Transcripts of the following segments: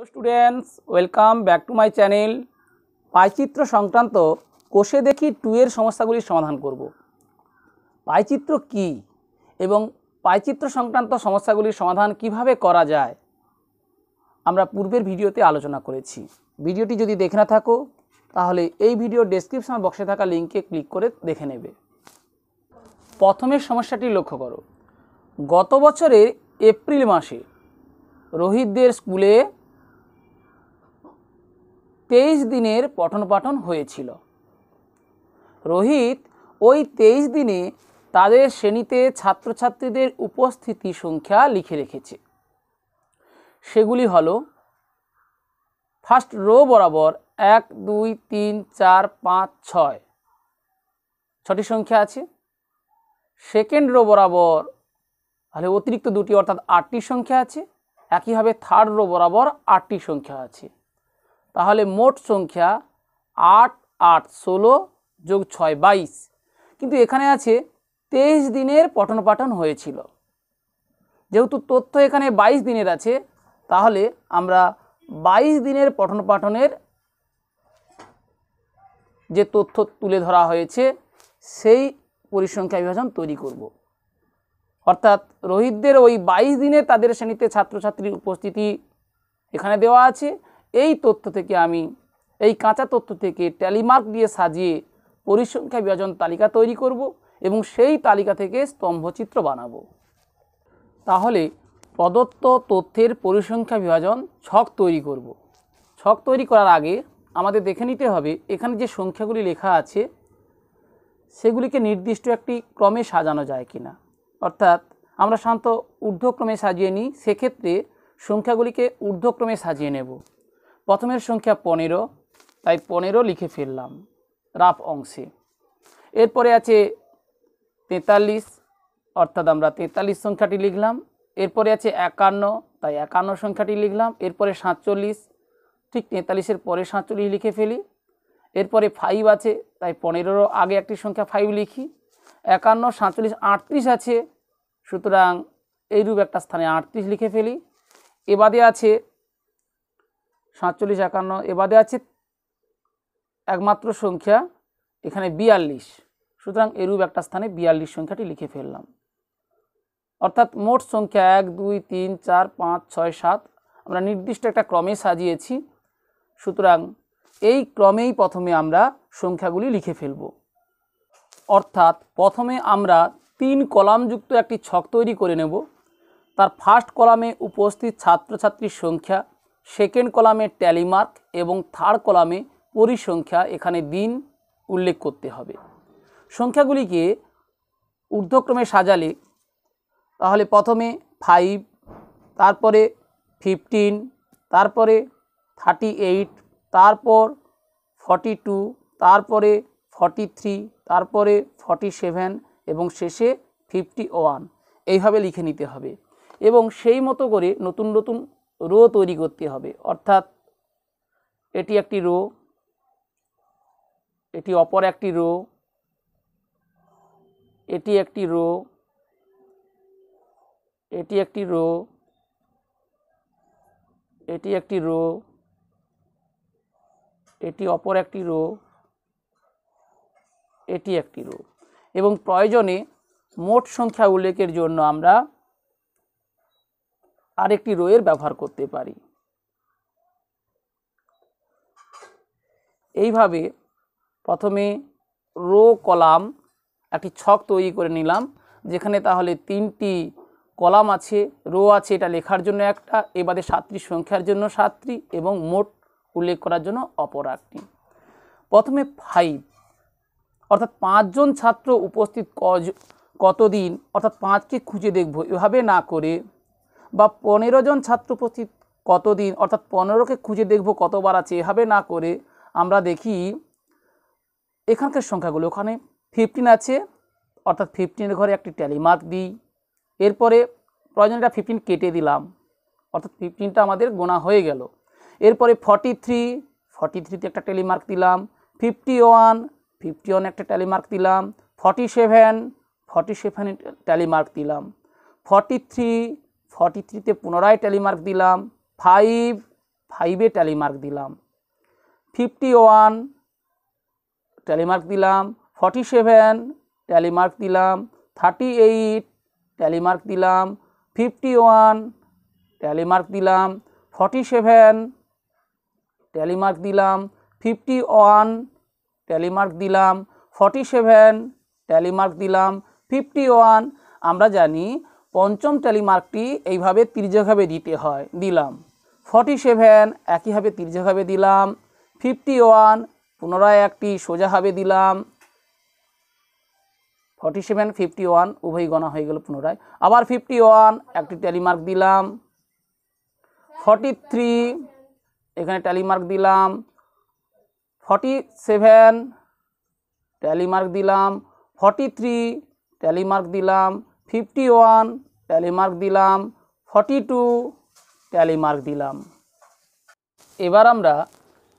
Hello students welcome back to my channel পাইচিত্র সংক্রান্ত কোষে দেখি টু সমস্যাগুলির সমাধান করব পাইচিত্র কি এবং পাইচিত্র সংক্রান্ত সমস্যাগুলির সমাধান কিভাবে করা যায় আমরা পূর্বের ভিডিওতে আলোচনা করেছি ভিডিওটি যদি দেখে না থাকো তাহলে এই ভিডিও ডেসক্রিপশন বক্সে থাকা লিঙ্কে ক্লিক করে দেখে নেবে প্রথমে সমস্যাটি লক্ষ্য করো গত বছরের এপ্রিল মাসে রোহিতদের স্কুলে তেইশ দিনের পঠন পাঠন হয়েছিল রোহিত ওই তেইশ দিনে তাদের শ্রেণীতে ছাত্রছাত্রীদের উপস্থিতি সংখ্যা লিখে রেখেছে সেগুলি হল ফার্স্ট রো বরাবর এক দুই তিন চার পাঁচ ছয় ছটি সংখ্যা আছে সেকেন্ড রো বরাবর তাহলে অতিরিক্ত দুটি অর্থাৎ আটটি সংখ্যা আছে একইভাবে থার্ড রো বরাবর আটটি সংখ্যা আছে তাহলে মোট সংখ্যা আট আট ষোলো যোগ ছয় বাইশ কিন্তু এখানে আছে তেইশ দিনের পঠন পাঠন হয়েছিল যেহেতু তথ্য এখানে বাইশ দিনের আছে তাহলে আমরা বাইশ দিনের পঠন পাঠনের যে তথ্য তুলে ধরা হয়েছে সেই পরিসংখ্যা বিভাজন তৈরি করব। অর্থাৎ রোহিতদের ওই বাইশ দিনে তাদের শ্রেণীতে ছাত্রছাত্রীর উপস্থিতি এখানে দেওয়া আছে এই তথ্য থেকে আমি এই কাঁচা তথ্য থেকে ট্যালিমার্ক দিয়ে সাজিয়ে পরিসংখ্যা বিভাজন তালিকা তৈরি করব এবং সেই তালিকা থেকে স্তম্ভচিত্র বানাব তাহলে প্রদত্ত তথ্যের পরিসংখ্যা বিভাজন ছক তৈরি করব। ছক তৈরি করার আগে আমাদের দেখে নিতে হবে এখানে যে সংখ্যাগুলি লেখা আছে সেগুলিকে নির্দিষ্ট একটি ক্রমে সাজানো যায় কিনা অর্থাৎ আমরা শান্ত ঊর্ধ্বক্রমে সাজিয়ে নিই সেক্ষেত্রে সংখ্যাগুলিকে ঊর্ধ্বক্রমে সাজিয়ে নেব প্রথমের সংখ্যা পনেরো তাই পনেরো লিখে ফেললাম রাফ অংশে এরপরে আছে তেতাল্লিশ অর্থাৎ আমরা তেতাল্লিশ সংখ্যাটি লিখলাম এরপরে আছে একান্ন তাই একান্ন সংখ্যাটি লিখলাম এরপরে সাতচল্লিশ ঠিক তেতাল্লিশের পরে সাতচল্লিশ লিখে ফেলি এরপরে ফাইভ আছে তাই পনেরোরও আগে একটি সংখ্যা ফাইভ লিখি একান্ন সাতচল্লিশ আটত্রিশ আছে সুতরাং এইরূপ একটা স্থানে আটত্রিশ লিখে ফেলি এবাদে আছে সাতচল্লিশ একান্ন এ বাদে আছে একমাত্র সংখ্যা এখানে বিয়াল্লিশ সুতরাং এরূপ একটা স্থানে বিয়াল্লিশ সংখ্যাটি লিখে ফেললাম অর্থাৎ মোট সংখ্যা এক দুই তিন চার পাঁচ ছয় সাত আমরা নির্দিষ্ট একটা ক্রমে সাজিয়েছি সুতরাং এই ক্রমেই প্রথমে আমরা সংখ্যাগুলি লিখে ফেলব অর্থাৎ প্রথমে আমরা তিন কলামযুক্ত একটি ছক তৈরি করে নেব তার ফার্স্ট কলামে উপস্থিত ছাত্রছাত্রীর সংখ্যা সেকেন্ড কলামে ট্যালি মার্ক এবং থার্ড কলামে পরিসংখ্যা এখানে দিন উল্লেখ করতে হবে সংখ্যাগুলিকে ঊর্ধ্বক্রমে সাজালে তাহলে প্রথমে ফাইভ তারপরে ফিফটিন তারপরে থার্টি এইট তারপর ফর্টি টু তারপরে ফর্টি থ্রি তারপরে ফর্টি সেভেন এবং শেষে ফিফটি ওয়ান এইভাবে লিখে নিতে হবে এবং সেই মতো করে নতুন নতুন রো তৈরি করতে হবে অর্থাৎ এটি একটি রো এটি অপর একটি রো এটি একটি রো এটি একটি রো এটি একটি রো এটি অপর একটি রো এটি একটি রো এবং প্রয়োজনে মোট সংখ্যা উল্লেখের জন্য আমরা আরেকটি রোয়ের ব্যবহার করতে পারি এইভাবে প্রথমে রো কলাম একটি ছক তৈরি করে নিলাম যেখানে তাহলে তিনটি কলাম আছে রো আছে এটা লেখার জন্য একটা এবারে সাতটি সংখ্যার জন্য সাতটি এবং মোট উল্লেখ করার জন্য অপর একটি প্রথমে ফাইভ অর্থাৎ পাঁচজন ছাত্র উপস্থিত কজ কতদিন অর্থাৎ পাঁচকে খুঁজে দেখব এভাবে না করে বা পনেরো জন ছাত্র উপস্থিত কতদিন অর্থাৎ পনেরোকে খুঁজে দেখব কতবার আছে এভাবে না করে আমরা দেখি এখানকার সংখ্যাগুলো ওখানে ফিফটিন আছে অর্থাৎ ফিফটিনের ঘরে একটি ট্যালিমার্ক দিই এরপরে প্রয়োজন এটা ফিফটিন কেটে দিলাম অর্থাৎ ফিফটিনটা আমাদের গোনা হয়ে গেল এরপরে ফর্টি থ্রি ফর্টি থ্রিতে একটা টেলিমার্ক দিলাম ফিফটি ওয়ান ফিফটি ওয়ান একটা টেলিমার্ক দিলাম forty seven forty seven tally mark দিলাম ফর্টি থ্রি ফর্টি থ্রিতে পুনরায় ট্যালিমার্ক দিলাম ফাইভ ফাইভে ট্যালিমার্ক দিলাম ফিফটি ওয়ান ট্যালিমার্ক দিলাম ফর্টি সেভেন ট্যালিমার্ক দিলাম থার্টি এইট ট্যালিমার্ক দিলাম ফিফটি ওয়ান ট্যালিমার্ক দিলাম ফর্টি সেভেন ট্যালিমার্ক দিলাম ফিফটি ওয়ান ট্যালিমার্ক দিলাম ফর্টি সেভেন ট্যালিমার্ক দিলাম ফিফটি ওয়ান আমরা জানি পঞ্চম টেলিমার্কটি এইভাবে তির্যকভাবে দিতে হয় দিলাম ফর্টি সেভেন একইভাবে তির্যকভাবে দিলাম ফিফটি ওয়ান পুনরায় একটি সোজাভাবে দিলাম ফর্টি সেভেন ফিফটি ওয়ান উভয় গণা হয়ে গেল পুনরায় আবার ফিফটি ওয়ান একটি ট্যালিমার্ক দিলাম ফর্টি থ্রি এখানে ট্যালিমার্ক দিলাম ফর্টি সেভেন ট্যালিমার্ক দিলাম ফর্টি থ্রি ট্যালিমার্ক দিলাম ফিফটি ওয়ান ট্যালি মার্ক দিলাম ফর্টি টু ট্যালি মার্ক দিলাম এবার আমরা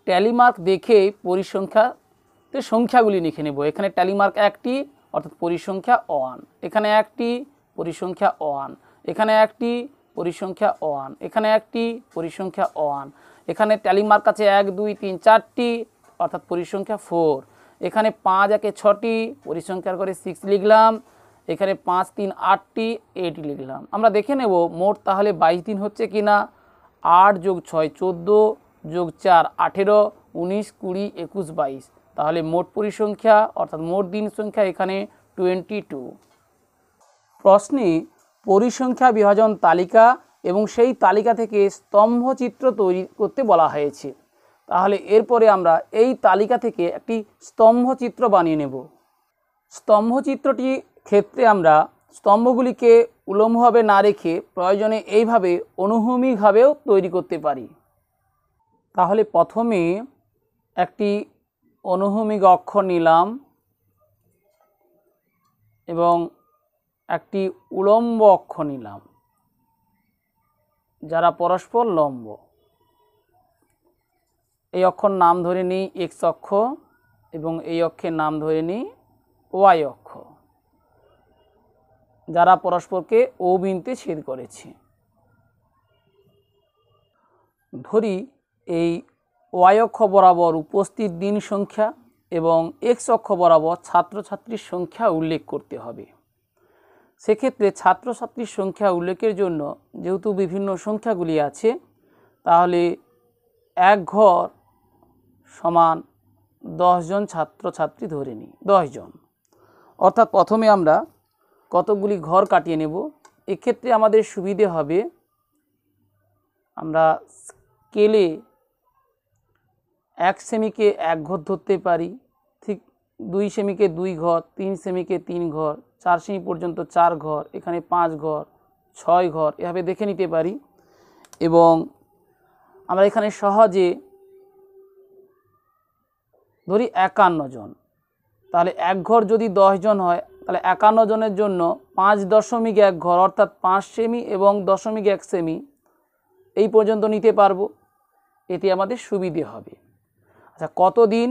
ট্যালি মার্ক দেখে পরিসংখ্যাতে সংখ্যাগুলি লিখে নেব এখানে ট্যালি মার্ক একটি অর্থাৎ পরিসংখ্যা ওয়ান এখানে একটি পরিসংখ্যা ওয়ান এখানে একটি পরিসংখ্যা ওয়ান এখানে একটি পরিসংখ্যা ওয়ান এখানে ট্যালি মার্ক আছে এক দুই তিন চারটি অর্থাৎ পরিসংখ্যা ফোর এখানে পাঁচ একে ছটি পরিসংখ্যার করে সিক্স লিখলাম এখানে পাঁচ তিন আটটি এটি লিখলাম আমরা দেখে নেব মোট তাহলে বাইশ দিন হচ্ছে কি না আট যোগ ছয় চোদ্দো যোগ চার আঠেরো উনিশ কুড়ি একুশ বাইশ তাহলে মোট পরিসংখ্যা অর্থাৎ মোট দিন সংখ্যা এখানে টোয়েন্টি টু প্রশ্নে পরিসংখ্যা বিভাজন তালিকা এবং সেই তালিকা থেকে স্তম্ভ চিত্র তৈরি করতে বলা হয়েছে তাহলে এরপরে আমরা এই তালিকা থেকে একটি স্তম্ভ চিত্র বানিয়ে নেব স্তম্ভ চিত্রটি ক্ষেত্রে আমরা স্তম্ভগুলিকে উলম্বভাবে না রেখে প্রয়োজনে এইভাবে অনুভূমিকভাবেও তৈরি করতে পারি তাহলে প্রথমে একটি অনুভূমিক অক্ষ নিলাম এবং একটি উলম্ব অক্ষ নিলাম যারা পরস্পর লম্ব এই অক্ষর নাম ধরে নিই এক্স অক্ষ এবং এই অক্ষের নাম ধরে নিই ওয়াই অক্ষ যারা পরস্পরকে ও ছেদ করেছে ধরি এই ওয়াই অক্ষ বরাবর উপস্থিত দিন সংখ্যা এবং এক্স অক্ষ বরাবর ছাত্রছাত্রীর সংখ্যা উল্লেখ করতে হবে সেক্ষেত্রে ছাত্রছাত্রীর সংখ্যা উল্লেখের জন্য যেহেতু বিভিন্ন সংখ্যাগুলি আছে তাহলে এক ঘর সমান দশজন ছাত্রছাত্রী ধরে নিই দশজন অর্থাৎ প্রথমে আমরা কতগুলি ঘর কাটিয়ে নেব এক্ষেত্রে আমাদের সুবিধে হবে আমরা স্কেলে এক সেমিকে এক ঘর ধরতে পারি ঠিক দুই সেমিকে দুই ঘর তিন সেমিকে তিন ঘর চার সেমি পর্যন্ত চার ঘর এখানে পাঁচ ঘর ছয় ঘর এভাবে দেখে নিতে পারি এবং আমরা এখানে সহজে ধরি একান্ন জন তাহলে এক ঘর যদি দশ জন হয় তাহলে একান্ন জনের জন্য পাঁচ দশমিক এক ঘর অর্থাৎ পাঁচ সেমি এবং দশমিক এক সেমি এই পর্যন্ত নিতে পারবো এতে আমাদের সুবিধে হবে আচ্ছা কত দিন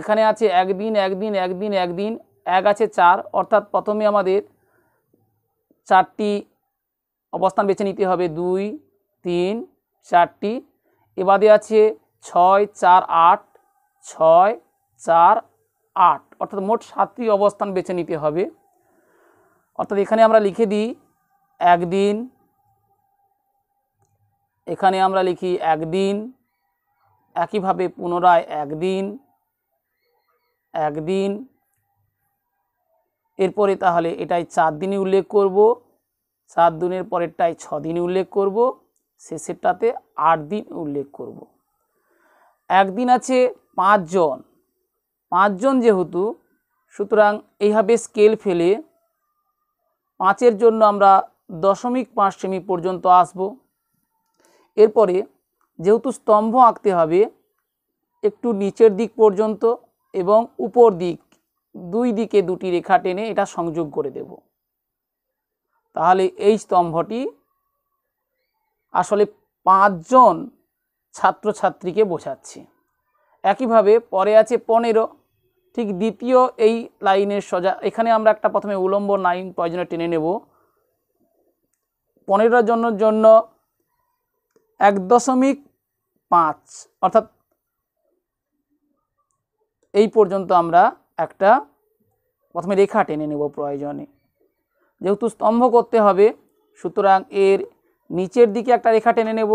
এখানে আছে একদিন একদিন একদিন একদিন এক আছে চার অর্থাৎ প্রথমে আমাদের চারটি অবস্থান বেছে নিতে হবে দুই তিন চারটি এবাদে আছে ছয় চার আট ছয় চার আট অর্থাৎ মোট সাতটি অবস্থান বেছে নিতে হবে অর্থাৎ এখানে আমরা লিখে দিই একদিন এখানে আমরা লিখি একদিন একইভাবে পুনরায় একদিন একদিন এরপরে তাহলে এটাই চার দিনই উল্লেখ করব চার দিনের পরেরটায় ছ দিনই উল্লেখ করব শেষেরটাতে আট দিন উল্লেখ করব একদিন আছে পাঁচজন পাঁচজন যেহেতু সুতরাং এইভাবে স্কেল ফেলে পাঁচের জন্য আমরা দশমিক পাঁচ সেমি পর্যন্ত আসব এরপরে যেহেতু স্তম্ভ আঁকতে হবে একটু নিচের দিক পর্যন্ত এবং উপর দিক দুই দিকে দুটি রেখা টেনে এটা সংযোগ করে দেব তাহলে এই স্তম্ভটি আসলে পাঁচজন ছাত্রছাত্রীকে বোঝাচ্ছে একইভাবে পরে আছে পনেরো ঠিক দ্বিতীয় এই লাইনের সোজা এখানে আমরা একটা প্রথমে উলম্ব লাইন প্রয়োজনে টেনে নেব পনেরো জনের জন্য এক দশমিক পাঁচ অর্থাৎ এই পর্যন্ত আমরা একটা প্রথমে রেখা টেনে নেব প্রয়োজনে যেহেতু স্তম্ভ করতে হবে সুতরাং এর নিচের দিকে একটা রেখা টেনে নেব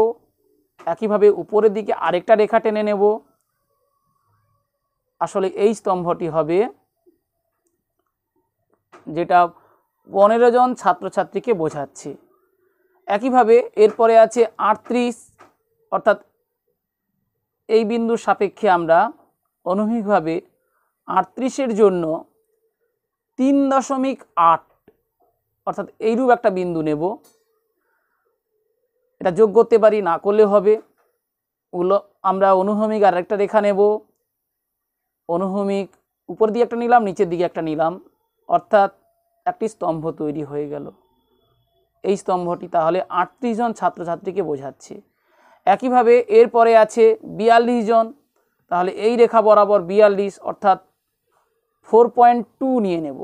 একইভাবে উপরের দিকে আরেকটা রেখা টেনে নেব আসলে এই স্তম্ভটি হবে যেটা পনেরো জন ছাত্রছাত্রীকে বোঝাচ্ছে একইভাবে এরপরে আছে আটত্রিশ অর্থাৎ এই বিন্দুর সাপেক্ষে আমরা অনুভূমিকভাবে আটত্রিশের জন্য তিন দশমিক আট অর্থাৎ এইরূপ একটা বিন্দু নেব এটা যোগ করতে পারি না করলে হবে ওগুলো আমরা অনুভূমিক আর একটা রেখা নেব অনুভূমিক উপর দিয়ে একটা নিলাম নিচের দিকে একটা নিলাম অর্থাৎ একটি স্তম্ভ তৈরি হয়ে গেল এই স্তম্ভটি তাহলে আটত্রিশ জন ছাত্রছাত্রীকে বোঝাচ্ছে একইভাবে এরপরে আছে বিয়াল্লিশ জন তাহলে এই রেখা বরাবর বিয়াল্লিশ অর্থাৎ ফোর পয়েন্ট টু নিয়ে নেব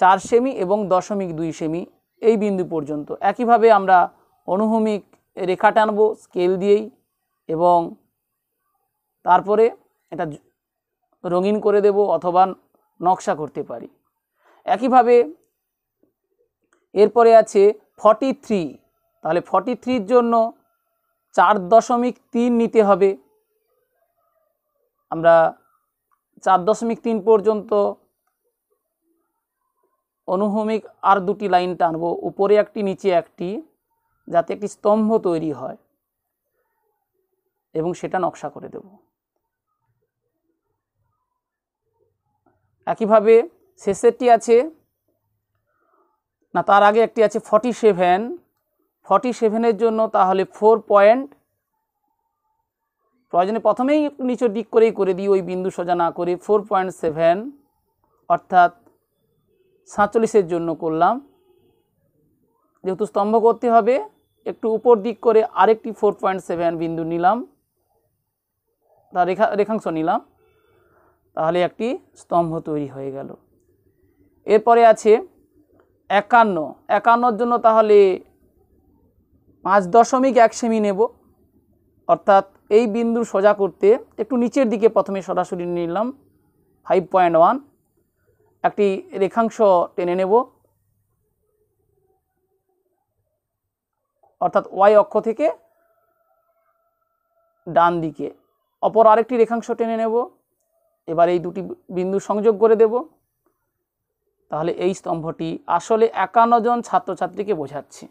চার সেমি এবং দশমিক দুই সেমি এই বিন্দু পর্যন্ত একইভাবে আমরা অনুভূমিক রেখা টানব স্কেল দিয়েই এবং তারপরে এটা রঙিন করে দেব অথবা নকশা করতে পারি একইভাবে এরপরে আছে ফর্টি থ্রি তাহলে ফর্টি থ্রির জন্য চার দশমিক তিন নিতে হবে আমরা চার দশমিক তিন পর্যন্ত অনুভূমিক আর দুটি লাইন টানব উপরে একটি নিচে একটি যাতে একটি স্তম্ভ তৈরি হয় এবং সেটা নকশা করে দেবো একইভাবে শেষেরটি আছে না তার আগে একটি আছে ফর্টি সেভেন ফর্টি সেভেনের জন্য তাহলে ফোর পয়েন্ট প্রয়োজনে প্রথমেই নিচের দিক করেই করে দিই ওই বিন্দু সোজা না করে ফোর পয়েন্ট সেভেন অর্থাৎ সাতচল্লিশের জন্য করলাম যেহেতু স্তম্ভ করতে হবে একটু উপর দিক করে আরেকটি ফোর পয়েন্ট সেভেন বিন্দু নিলাম তা রেখা রেখাংশ নিলাম তাহলে একটি স্তম্ভ তৈরি হয়ে গেল এরপরে আছে একান্ন একান্নর জন্য তাহলে পাঁচ দশমিক এক সেমি নেব অর্থাৎ এই বিন্দু সোজা করতে একটু নিচের দিকে প্রথমে সরাসরি নিলাম ফাইভ পয়েন্ট ওয়ান একটি রেখাংশ টেনে নেব অর্থাৎ ওয়াই অক্ষ থেকে ডান দিকে অপর আরেকটি রেখাংশ টেনে নেব এবার এই দুটি বিন্দু সংযোগ করে দেব তাহলে এই স্তম্ভটি আসলে একান্ন জন ছাত্রছাত্রীকে বোঝাচ্ছে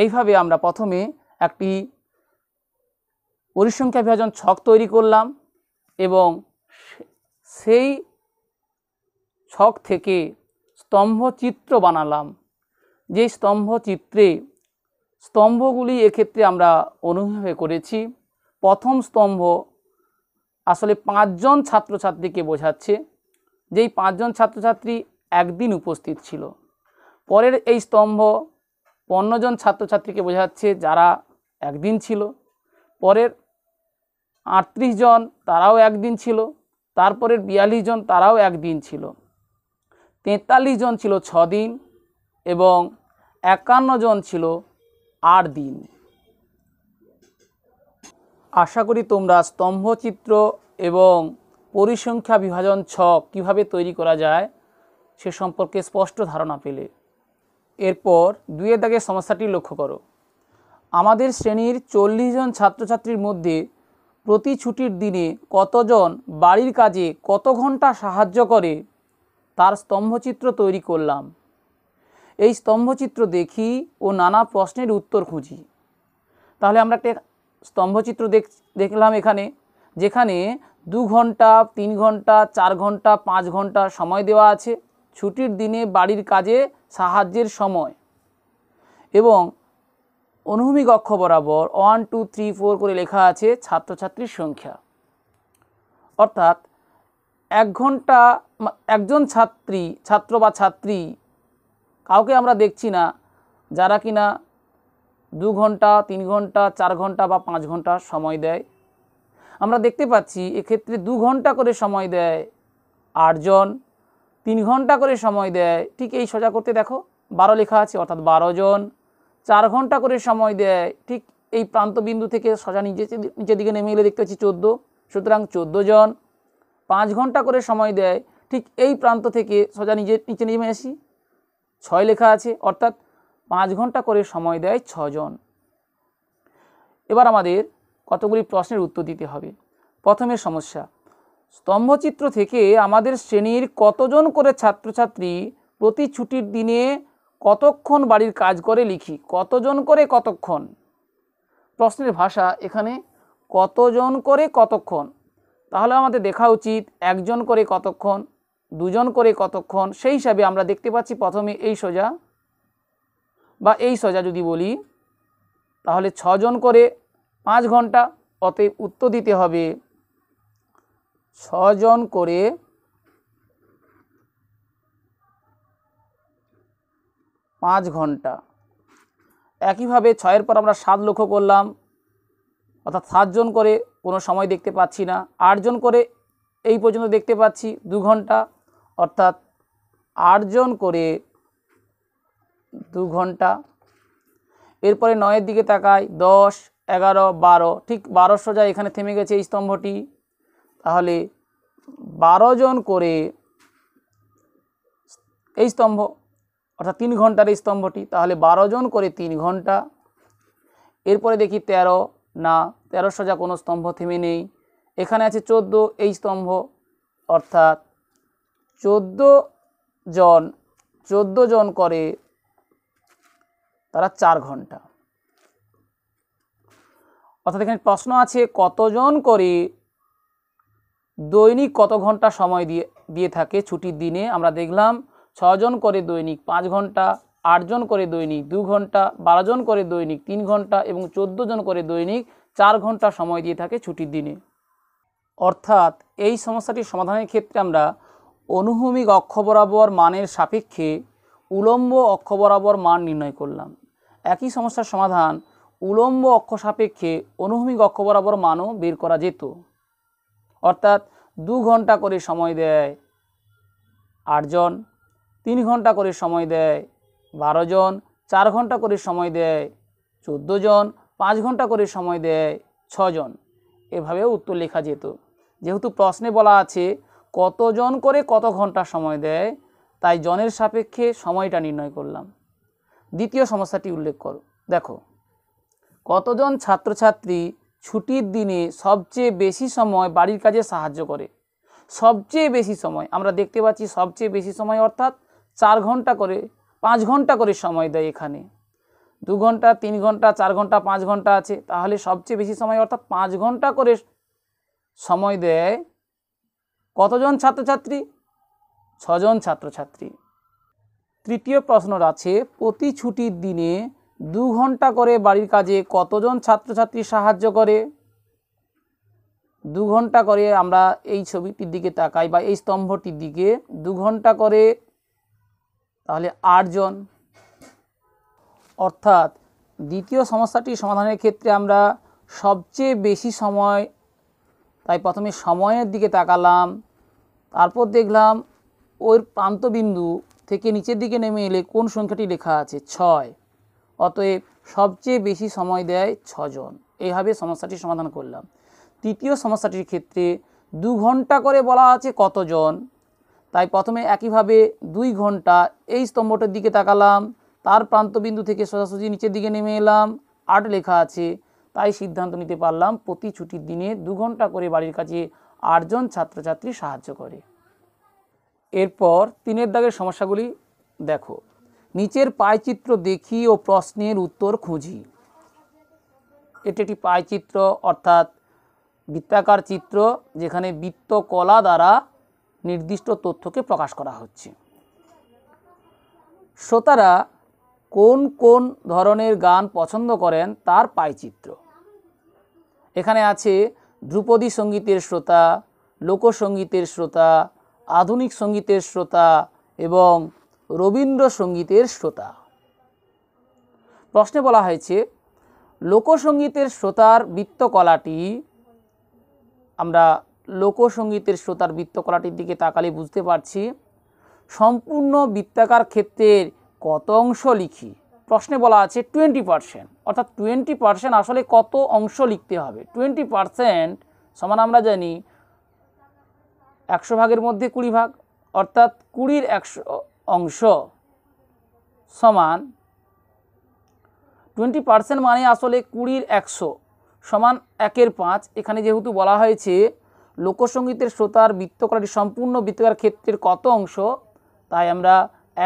এইভাবে আমরা প্রথমে একটি পরিসংখ্যা বিভাজন ছক তৈরি করলাম এবং সেই ছক থেকে স্তম্ভচিত্র বানালাম যেই স্তম্ভচিত্রে স্তম্ভগুলি এক্ষেত্রে আমরা অনুভাবে করেছি প্রথম স্তম্ভ আসলে পাঁচজন ছাত্রছাত্রীকে বোঝাচ্ছে যেই পাঁচজন ছাত্রছাত্রী একদিন উপস্থিত ছিল পরের এই স্তম্ভ পনেরোজন ছাত্রছাত্রীকে বোঝাচ্ছে যারা একদিন ছিল পরের আটত্রিশ জন তারাও একদিন ছিল তারপরের বিয়াল্লিশ জন তারাও একদিন ছিল তেতাল্লিশ জন ছিল দিন এবং একান্ন জন ছিল আট দিন আশা করি তোমরা স্তম্ভচিত্র এবং পরিসংখ্যা বিভাজন ছক কিভাবে তৈরি করা যায় সে সম্পর্কে স্পষ্ট ধারণা পেলে এরপর দুয়ে দাগে সমস্যাটি লক্ষ্য করো আমাদের শ্রেণীর চল্লিশ জন ছাত্রছাত্রীর মধ্যে প্রতি ছুটির দিনে কতজন বাড়ির কাজে কত ঘন্টা সাহায্য করে তার স্তম্ভচিত্র তৈরি করলাম এই স্তম্ভচিত্র দেখি ও নানা প্রশ্নের উত্তর খুঁজি তাহলে আমরা একটা স্তম্ভচিত্র দেখ দেখলাম এখানে যেখানে দু ঘন্টা তিন ঘন্টা চার ঘন্টা পাঁচ ঘন্টা সময় দেওয়া আছে ছুটির দিনে বাড়ির কাজে সাহায্যের সময় এবং অনুভূমিক অক্ষ বরাবর ওয়ান টু থ্রি ফোর করে লেখা আছে ছাত্রছাত্রীর সংখ্যা অর্থাৎ এক ঘন্টা একজন ছাত্রী ছাত্র বা ছাত্রী কাউকে আমরা দেখছি না যারা কিনা দু ঘন্টা তিন ঘন্টা চার ঘন্টা বা পাঁচ ঘন্টা সময় দেয় আমরা দেখতে পাচ্ছি এক্ষেত্রে দু ঘন্টা করে সময় দেয় আটজন তিন ঘন্টা করে সময় দেয় ঠিক এই সোজা করতে দেখো বারো লেখা আছে অর্থাৎ বারো জন চার ঘন্টা করে সময় দেয় ঠিক এই প্রান্তবিন্দু থেকে সোজা নিচে নিচের দিকে নেমে এলে দেখতে পাচ্ছি চোদ্দো সুতরাং চোদ্দো জন পাঁচ ঘন্টা করে সময় দেয় ঠিক এই প্রান্ত থেকে সোজা নিজে নিচে নেমে আসি ছয় লেখা আছে অর্থাৎ পাঁচ ঘন্টা করে সময় দেয় ছজন এবার আমাদের কতগুলি প্রশ্নের উত্তর দিতে হবে প্রথমে সমস্যা স্তম্ভচিত্র থেকে আমাদের শ্রেণীর কতজন করে ছাত্রছাত্রী প্রতি ছুটির দিনে কতক্ষণ বাড়ির কাজ করে লিখি কতজন করে কতক্ষণ প্রশ্নের ভাষা এখানে কতজন করে কতক্ষণ তাহলে আমাদের দেখা উচিত একজন করে কতক্ষণ দুজন করে কতক্ষণ সেই হিসাবে আমরা দেখতে পাচ্ছি প্রথমে এই সোজা বা এই সোজা যদি বলি তাহলে ছজন করে পাঁচ ঘন্টা অতএব উত্তর দিতে হবে ছজন করে পাঁচ ঘন্টা একইভাবে ছয়ের পর আমরা সাত লক্ষ্য করলাম অর্থাৎ সাতজন করে কোনো সময় দেখতে পাচ্ছি না আটজন করে এই পর্যন্ত দেখতে পাচ্ছি দু ঘন্টা অর্থাৎ আটজন করে দু ঘন্টা এরপরে নয়ের দিকে তাকায় দশ এগারো বারো ঠিক বারো সোজা এখানে থেমে গেছে এই স্তম্ভটি তাহলে বারো জন করে এই স্তম্ভ অর্থাৎ তিন ঘন্টার এই স্তম্ভটি তাহলে বারো জন করে তিন ঘন্টা এরপরে দেখি ১৩ না তেরোশো সোজা কোনো স্তম্ভ থেমে নেই এখানে আছে ১৪ এই স্তম্ভ অর্থাৎ ১৪ জন ১৪ জন করে তারা চার ঘন্টা অর্থাৎ এখানে প্রশ্ন আছে কতজন করে দৈনিক কত ঘন্টা সময় দিয়ে দিয়ে থাকে ছুটির দিনে আমরা দেখলাম ছজন করে দৈনিক পাঁচ ঘন্টা আটজন করে দৈনিক দু ঘন্টা বারোজন করে দৈনিক তিন ঘন্টা এবং জন করে দৈনিক চার ঘন্টা সময় দিয়ে থাকে ছুটির দিনে অর্থাৎ এই সমস্যাটির সমাধানের ক্ষেত্রে আমরা অনুভূমিক অক্ষ বরাবর মানের সাপেক্ষে উলম্ব অক্ষ বরাবর মান নির্ণয় করলাম একই সমস্যার সমাধান উলম্ব অক্ষ সাপেক্ষে অনুভূমিক অক্ষ বরাবর মানও বের করা যেত অর্থাৎ দু ঘন্টা করে সময় দেয় আটজন তিন ঘন্টা করে সময় দেয় বারো জন চার ঘন্টা করে সময় দেয় চোদ্দ জন পাঁচ ঘন্টা করে সময় দেয় ছজন এভাবেও উত্তর লেখা যেত যেহেতু প্রশ্নে বলা আছে কতজন করে কত ঘন্টা সময় দেয় তাই জনের সাপেক্ষে সময়টা নির্ণয় করলাম দ্বিতীয় সমস্যাটি উল্লেখ করো দেখো কতজন ছাত্রছাত্রী ছুটির দিনে সবচেয়ে বেশি সময় বাড়ির কাজে সাহায্য করে সবচেয়ে বেশি সময় আমরা দেখতে পাচ্ছি সবচেয়ে বেশি সময় অর্থাৎ চার ঘন্টা করে পাঁচ ঘন্টা করে সময় দেয় এখানে দু ঘন্টা তিন ঘন্টা চার ঘন্টা পাঁচ ঘন্টা আছে তাহলে সবচেয়ে বেশি সময় অর্থাৎ পাঁচ ঘন্টা করে সময় দেয় কতজন ছাত্রছাত্রী ছজন ছাত্রছাত্রী তৃতীয় প্রশ্ন আছে প্রতি ছুটির দিনে দু ঘন্টা করে বাড়ির কাজে কতজন ছাত্রছাত্রী সাহায্য করে দু ঘন্টা করে আমরা এই ছবিটির দিকে তাকাই বা এই স্তম্ভটির দিকে দু ঘন্টা করে তাহলে আটজন অর্থাৎ দ্বিতীয় সমস্যাটি সমাধানের ক্ষেত্রে আমরা সবচেয়ে বেশি সময় তাই প্রথমে সময়ের দিকে তাকালাম তারপর দেখলাম ওর প্রান্তবিন্দু থেকে নিচের দিকে নেমে এলে কোন সংখ্যাটি লেখা আছে ছয় অতএব সবচেয়ে বেশি সময় দেয় ছজন এইভাবে সমস্যাটি সমাধান করলাম তৃতীয় সমস্যাটির ক্ষেত্রে দু ঘন্টা করে বলা আছে কতজন তাই প্রথমে একইভাবে দুই ঘন্টা এই স্তম্ভটার দিকে তাকালাম তার প্রান্তবিন্দু থেকে সোজাসুজি নিচের দিকে নেমে এলাম আট লেখা আছে তাই সিদ্ধান্ত নিতে পারলাম প্রতি ছুটির দিনে দু ঘন্টা করে বাড়ির কাছে আটজন ছাত্রছাত্রী সাহায্য করে এরপর তিনের দাগের সমস্যাগুলি দেখো নিচের পায়চিত্র দেখি ও প্রশ্নের উত্তর খুঁজি এটি একটি পায়চিত্র অর্থাৎ বৃত্তাকার চিত্র যেখানে বৃত্ত কলা দ্বারা নির্দিষ্ট তথ্যকে প্রকাশ করা হচ্ছে শ্রোতারা কোন কোন ধরনের গান পছন্দ করেন তার পায়চিত্র এখানে আছে ধ্রুপদী সঙ্গীতের শ্রোতা লোকসঙ্গীতের শ্রোতা আধুনিক সঙ্গীতের শ্রোতা এবং রবীন্দ্রসঙ্গীতের শ্রোতা প্রশ্নে বলা হয়েছে লোকসঙ্গীতের শ্রোতার বৃত্তকলাটি আমরা লোকসঙ্গীতের শ্রোতার বৃত্তকলাটির দিকে তাকালে বুঝতে পারছি সম্পূর্ণ বৃত্তাকার ক্ষেত্রের কত অংশ লিখি প্রশ্নে বলা আছে টোয়েন্টি পারসেন্ট অর্থাৎ টোয়েন্টি পারসেন্ট আসলে কত অংশ লিখতে হবে টোয়েন্টি পারসেন্ট সমান আমরা জানি একশো ভাগের মধ্যে কুড়ি ভাগ অর্থাৎ কুড়ির একশো অংশ সমান টোয়েন্টি পার্সেন্ট মানে আসলে কুড়ির একশো সমান একের পাঁচ এখানে যেহেতু বলা হয়েছে লোকসঙ্গীতের শ্রোতার বৃত্তকরাটি সম্পূর্ণ বৃত্তকার ক্ষেত্রের কত অংশ তাই আমরা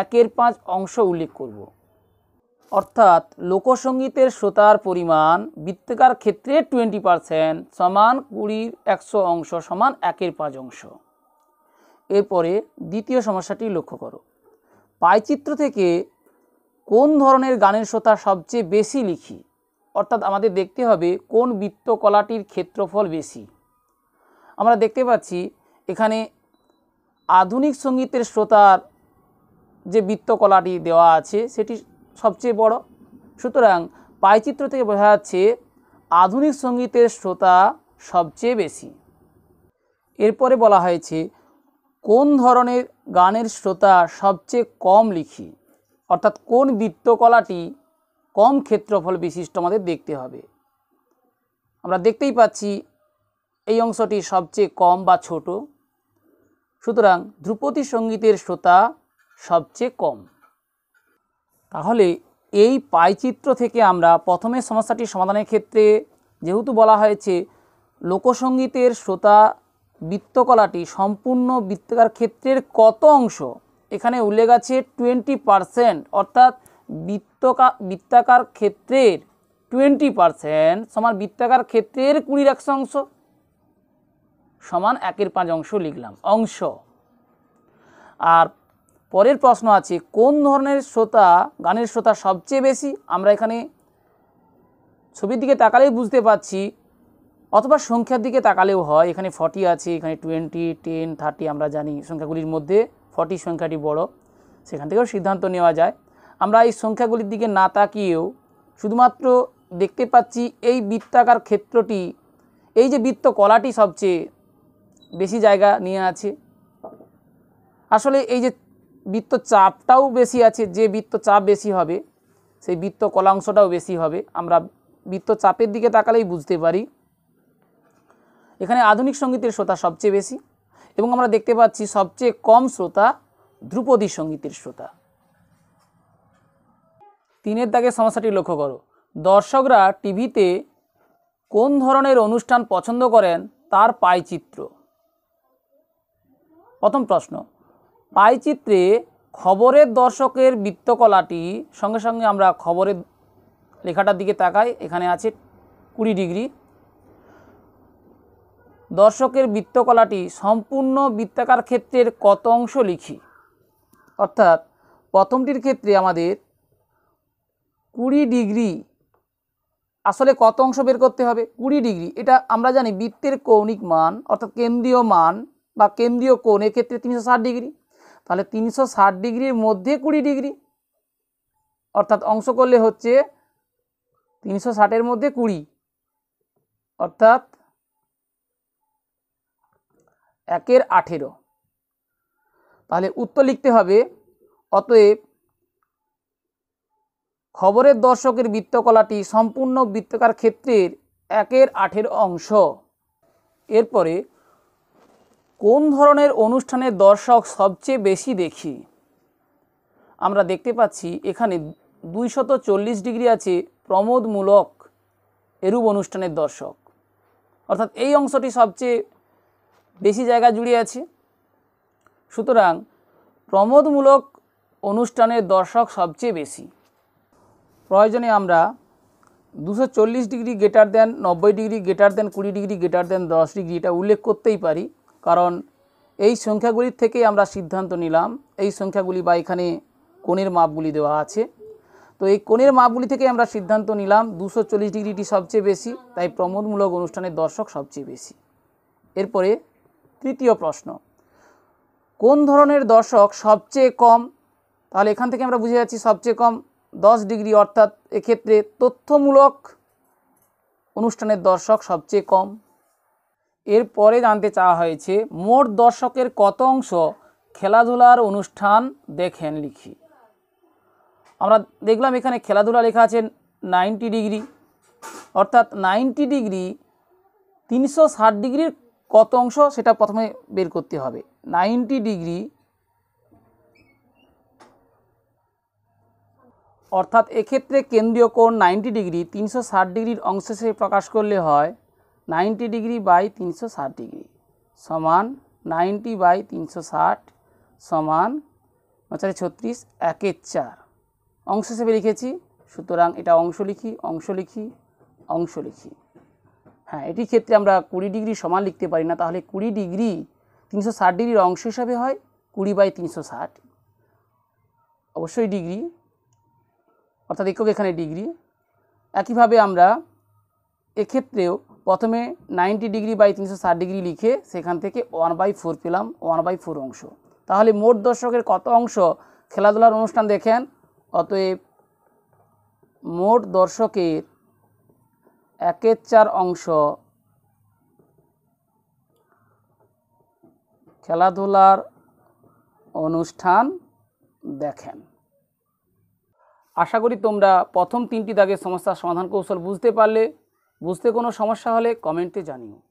একের পাঁচ অংশ উল্লেখ করব অর্থাৎ লোকসঙ্গীতের শ্রোতার পরিমাণ বৃত্তকার ক্ষেত্রে টোয়েন্টি পারসেন্ট সমান কুড়ির একশো অংশ সমান একের পাঁচ অংশ এরপরে দ্বিতীয় সমস্যাটি লক্ষ্য করো পায়চিত্র থেকে কোন ধরনের গানের শ্রোতা সবচেয়ে বেশি লিখি অর্থাৎ আমাদের দেখতে হবে কোন বৃত্তকলাটির ক্ষেত্রফল বেশি আমরা দেখতে পাচ্ছি এখানে আধুনিক সঙ্গীতের শ্রোতার যে বৃত্তকলাটি দেওয়া আছে সেটি সবচেয়ে বড় সুতরাং পাইচিত্র থেকে বোঝা যাচ্ছে আধুনিক সঙ্গীতের শ্রোতা সবচেয়ে বেশি এরপরে বলা হয়েছে কোন ধরনের গানের শ্রোতা সবচেয়ে কম লিখি অর্থাৎ কোন বৃত্তকলাটি কম ক্ষেত্রফল বিশিষ্ট আমাদের দেখতে হবে আমরা দেখতেই পাচ্ছি এই অংশটি সবচেয়ে কম বা ছোট সুতরাং ধ্রুপদী সঙ্গীতের শ্রোতা সবচেয়ে কম তাহলে এই পাইচিত্র থেকে আমরা প্রথমে সমস্যাটি সমাধানের ক্ষেত্রে যেহেতু বলা হয়েছে লোকসঙ্গীতের শ্রোতা বৃত্তকলাটি সম্পূর্ণ বৃত্তাকার ক্ষেত্রের কত অংশ এখানে উল্লেখ আছে টোয়েন্টি পারসেন্ট অর্থাৎ বৃত্তকা বৃত্তাকার ক্ষেত্রের টোয়েন্টি পারসেন্ট সমান বৃত্তাকার ক্ষেত্রের কুড়ি একশো অংশ সমান একের পাঁচ অংশ লিখলাম অংশ আর পরের প্রশ্ন আছে কোন ধরনের শ্রোতা গানের শ্রোতা সবচেয়ে বেশি আমরা এখানে ছবির দিকে তাকালেই বুঝতে পারছি অথবা সংখ্যার দিকে তাকালেও হয় এখানে ফর্টি আছে এখানে টোয়েন্টি টেন থার্টি আমরা জানি সংখ্যাগুলির মধ্যে ফর্টি সংখ্যাটি বড় সেখান থেকেও সিদ্ধান্ত নেওয়া যায় আমরা এই সংখ্যাগুলির দিকে না তাকিয়েও শুধুমাত্র দেখতে পাচ্ছি এই বৃত্তাকার ক্ষেত্রটি এই যে বৃত্ত কলাটি সবচেয়ে বেশি জায়গা নিয়ে আছে আসলে এই যে বৃত্ত চাপটাও বেশি আছে যে বৃত্ত চাপ বেশি হবে সেই বৃত্ত কলাংশটাও বেশি হবে আমরা বৃত্ত চাপের দিকে তাকালেই বুঝতে পারি এখানে আধুনিক সঙ্গীতের শ্রোতা সবচেয়ে বেশি এবং আমরা দেখতে পাচ্ছি সবচেয়ে কম শ্রোতা ধ্রুপদী সঙ্গীতের শ্রোতা তিনের দাগে সমস্যাটি লক্ষ্য করো দর্শকরা টিভিতে কোন ধরনের অনুষ্ঠান পছন্দ করেন তার পাইচিত্র প্রথম প্রশ্ন পাইচিত্রে খবরের দর্শকের বৃত্তকলাটি সঙ্গে সঙ্গে আমরা খবরের লেখাটার দিকে তাকাই এখানে আছে কুড়ি ডিগ্রি দর্শকের বৃত্তকলাটি সম্পূর্ণ বৃত্তাকার ক্ষেত্রের কত অংশ লিখি অর্থাৎ প্রথমটির ক্ষেত্রে আমাদের কুড়ি ডিগ্রি আসলে কত অংশ বের করতে হবে কুড়ি ডিগ্রি এটা আমরা জানি বৃত্তের কৌণিক মান অর্থাৎ কেন্দ্রীয় মান বা কেন্দ্রীয় কোণ ক্ষেত্রে তিনশো ষাট ডিগ্রি তাহলে তিনশো ষাট ডিগ্রির মধ্যে কুড়ি ডিগ্রি অর্থাৎ অংশ করলে হচ্ছে তিনশো ষাটের মধ্যে কুড়ি অর্থাৎ একের আঠেরো তাহলে উত্তর লিখতে হবে অতএব খবরের দর্শকের বৃত্তকলাটি সম্পূর্ণ বৃত্তকার ক্ষেত্রের একের আঠের অংশ এরপরে কোন ধরনের অনুষ্ঠানের দর্শক সবচেয়ে বেশি দেখি আমরা দেখতে পাচ্ছি এখানে দুইশত চল্লিশ ডিগ্রি আছে প্রমোদমূলক এরূপ অনুষ্ঠানের দর্শক অর্থাৎ এই অংশটি সবচেয়ে বেশি জায়গা জুড়ে আছে সুতরাং প্রমোদমূলক অনুষ্ঠানের দর্শক সবচেয়ে বেশি প্রয়োজনে আমরা দুশো ডিগ্রি গেটার দেন নব্বই ডিগ্রি গেটার দেন কুড়ি ডিগ্রি গেটার দেন দশ ডিগ্রি এটা উল্লেখ করতেই পারি কারণ এই সংখ্যাগুলির থেকেই আমরা সিদ্ধান্ত নিলাম এই সংখ্যাগুলি বা এখানে কোণের মাপগুলি দেওয়া আছে তো এই কোণের মাপগুলি থেকে আমরা সিদ্ধান্ত নিলাম দুশো ডিগ্রিটি সবচেয়ে বেশি তাই প্রমোদমূলক অনুষ্ঠানের দর্শক সবচেয়ে বেশি এরপরে তৃতীয় প্রশ্ন কোন ধরনের দর্শক সবচেয়ে কম তাহলে এখান থেকে আমরা বুঝে যাচ্ছি সবচেয়ে কম দশ ডিগ্রি অর্থাৎ এক্ষেত্রে তথ্যমূলক অনুষ্ঠানের দর্শক সবচেয়ে কম এরপরে জানতে চাওয়া হয়েছে মোট দর্শকের কত অংশ খেলাধুলার অনুষ্ঠান দেখেন লিখি আমরা দেখলাম এখানে খেলাধুলা লেখা আছে নাইনটি ডিগ্রি অর্থাৎ নাইনটি ডিগ্রি তিনশো ডিগ্রির কত অংশ সেটা প্রথমে বের করতে হবে নাইনটি ডিগ্রি অর্থাৎ এক্ষেত্রে কেন্দ্রীয় কোণ নাইনটি ডিগ্রি তিনশো ডিগ্রির অংশে প্রকাশ করলে হয় নাইনটি ডিগ্রি বাই তিনশো ডিগ্রি সমান নাইনটি বাই তিনশো সমান চারে ছত্রিশ একের চার অংশ হিসেবে লিখেছি সুতরাং এটা অংশ লিখি অংশ লিখি অংশ লিখি হ্যাঁ এটির ক্ষেত্রে আমরা কুড়ি ডিগ্রি সমান লিখতে পারি না তাহলে কুড়ি ডিগ্রি তিনশো ষাট ডিগ্রির অংশ হিসাবে হয় কুড়ি বাই তিনশো ষাট অবশ্যই ডিগ্রি অর্থাৎ একক এখানে ডিগ্রি একইভাবে আমরা এক্ষেত্রেও প্রথমে নাইনটি ডিগ্রি বাই তিনশো ষাট ডিগ্রি লিখে সেখান থেকে ওয়ান বাই ফোর পেলাম ওয়ান বাই ফোর অংশ তাহলে মোট দর্শকের কত অংশ খেলাধুলার অনুষ্ঠান দেখেন অতএব মোট দর্শকের একের চার অংশ খেলাধুলার অনুষ্ঠান দেখেন আশা করি তোমরা প্রথম তিনটি দাগের সমস্যার সমাধান কৌশল বুঝতে পারলে বুঝতে কোনো সমস্যা হলে কমেন্টে জানিও